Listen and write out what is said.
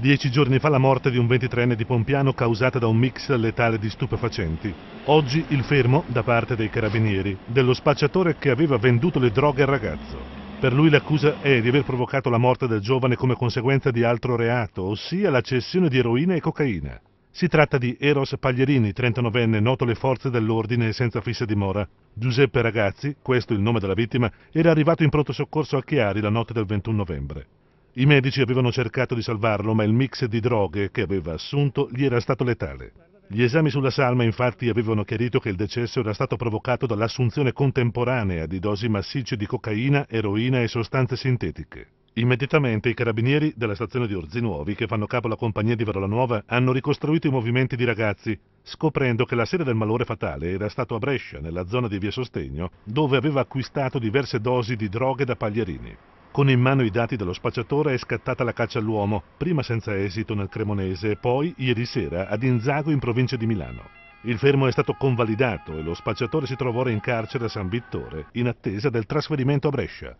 Dieci giorni fa la morte di un 23enne di Pompiano causata da un mix letale di stupefacenti. Oggi il fermo, da parte dei carabinieri, dello spacciatore che aveva venduto le droghe al ragazzo. Per lui l'accusa è di aver provocato la morte del giovane come conseguenza di altro reato, ossia la cessione di eroina e cocaina. Si tratta di Eros Paglierini, 39enne, noto alle forze dell'ordine e senza fissa dimora. Giuseppe Ragazzi, questo il nome della vittima, era arrivato in pronto soccorso a Chiari la notte del 21 novembre. I medici avevano cercato di salvarlo, ma il mix di droghe che aveva assunto gli era stato letale. Gli esami sulla salma infatti avevano chiarito che il decesso era stato provocato dall'assunzione contemporanea di dosi massicce di cocaina, eroina e sostanze sintetiche. Immediatamente i carabinieri della stazione di Orzinuovi, che fanno capo alla compagnia di Verolanuova, hanno ricostruito i movimenti di ragazzi, scoprendo che la sera del malore fatale era stato a Brescia, nella zona di Via Sostegno, dove aveva acquistato diverse dosi di droghe da Pagliarini. Con in mano i dati dello spacciatore è scattata la caccia all'uomo, prima senza esito nel Cremonese e poi ieri sera ad Inzago in provincia di Milano. Il fermo è stato convalidato e lo spacciatore si trova ora in carcere a San Vittore in attesa del trasferimento a Brescia.